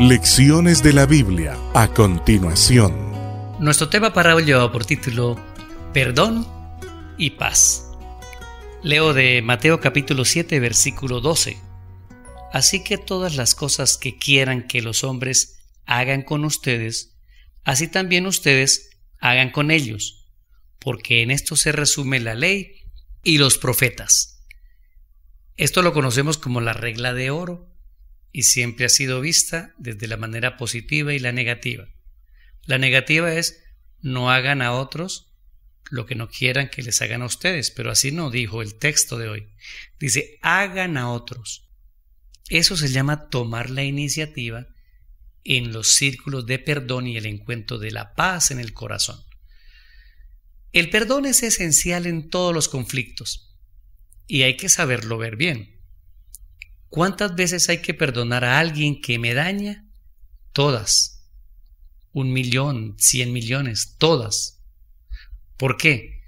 Lecciones de la Biblia a continuación. Nuestro tema para hoy lleva por título Perdón y paz. Leo de Mateo capítulo 7 versículo 12. Así que todas las cosas que quieran que los hombres hagan con ustedes, así también ustedes hagan con ellos, porque en esto se resume la ley y los profetas. Esto lo conocemos como la regla de oro y siempre ha sido vista desde la manera positiva y la negativa. La negativa es no hagan a otros lo que no quieran que les hagan a ustedes, pero así no dijo el texto de hoy. Dice, hagan a otros. Eso se llama tomar la iniciativa en los círculos de perdón y el encuentro de la paz en el corazón. El perdón es esencial en todos los conflictos y hay que saberlo ver bien. ¿Cuántas veces hay que perdonar a alguien que me daña? Todas. Un millón, cien millones, todas. ¿Por qué?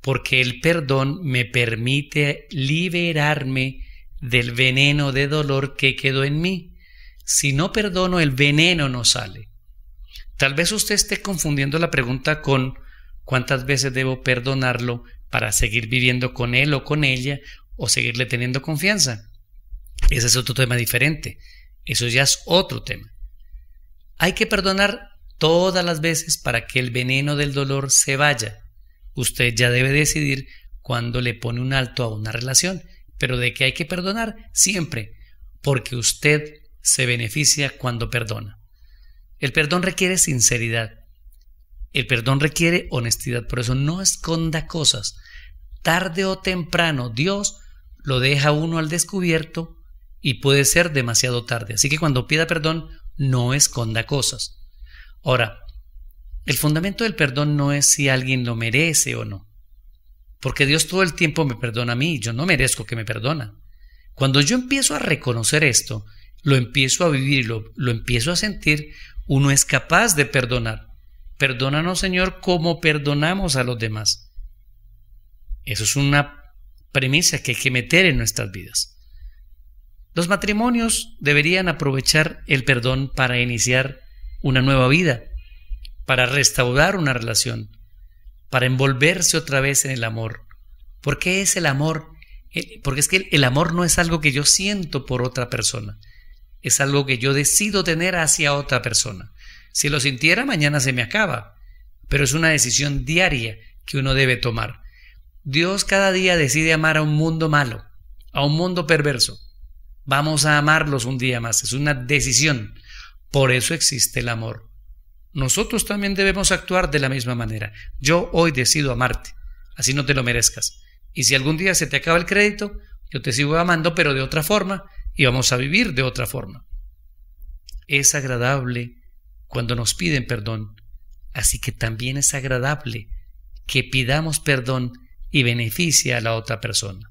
Porque el perdón me permite liberarme del veneno de dolor que quedó en mí. Si no perdono, el veneno no sale. Tal vez usted esté confundiendo la pregunta con cuántas veces debo perdonarlo para seguir viviendo con él o con ella o seguirle teniendo confianza. Ese es otro tema diferente. Eso ya es otro tema. Hay que perdonar todas las veces para que el veneno del dolor se vaya. Usted ya debe decidir cuándo le pone un alto a una relación, pero de que hay que perdonar siempre, porque usted se beneficia cuando perdona. El perdón requiere sinceridad. El perdón requiere honestidad, por eso no esconda cosas. Tarde o temprano Dios lo deja uno al descubierto y puede ser demasiado tarde. Así que cuando pida perdón, no esconda cosas. Ahora, el fundamento del perdón no es si alguien lo merece o no. Porque Dios todo el tiempo me perdona a mí, yo no merezco que me perdona. Cuando yo empiezo a reconocer esto, lo empiezo a vivir, lo, lo empiezo a sentir, uno es capaz de perdonar. Perdónanos, Señor, como perdonamos a los demás. Eso es una premisa que hay que meter en nuestras vidas. Los matrimonios deberían aprovechar el perdón para iniciar una nueva vida, para restaurar una relación, para envolverse otra vez en el amor. ¿Por qué es el amor? Eh, porque es que el amor no es algo que yo siento por otra persona, es algo que yo decido tener hacia otra persona. Si lo sintiera, mañana se me acaba, pero es una decisión diaria que uno debe tomar. Dios cada día decide amar a un mundo malo, a un mundo perverso, Vamos a amarlos un día más. Es una decisión. Por eso existe el amor. Nosotros también debemos actuar de la misma manera. Yo hoy decido amarte, así no te lo merezcas. Y si algún día se te acaba el crédito, yo te sigo amando, pero de otra forma, y vamos a vivir de otra forma. Es agradable cuando nos piden perdón, así que también es agradable que pidamos perdón y beneficie a la otra persona.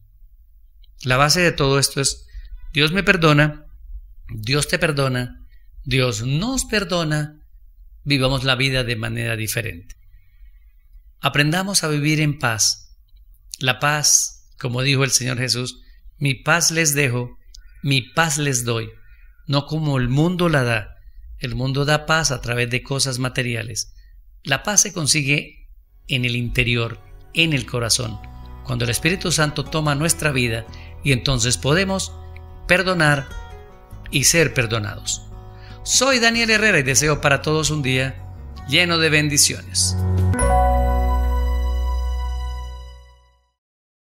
La base de todo esto es Dios me perdona, Dios te perdona, Dios nos perdona, vivamos la vida de manera diferente. Aprendamos a vivir en paz. La paz, como dijo el Señor Jesús, mi paz les dejo, mi paz les doy, no como el mundo la da. El mundo da paz a través de cosas materiales. La paz se consigue en el interior, en el corazón, cuando el Espíritu Santo toma nuestra vida y entonces podemos perdonar y ser perdonados. Soy Daniel Herrera y deseo para todos un día lleno de bendiciones.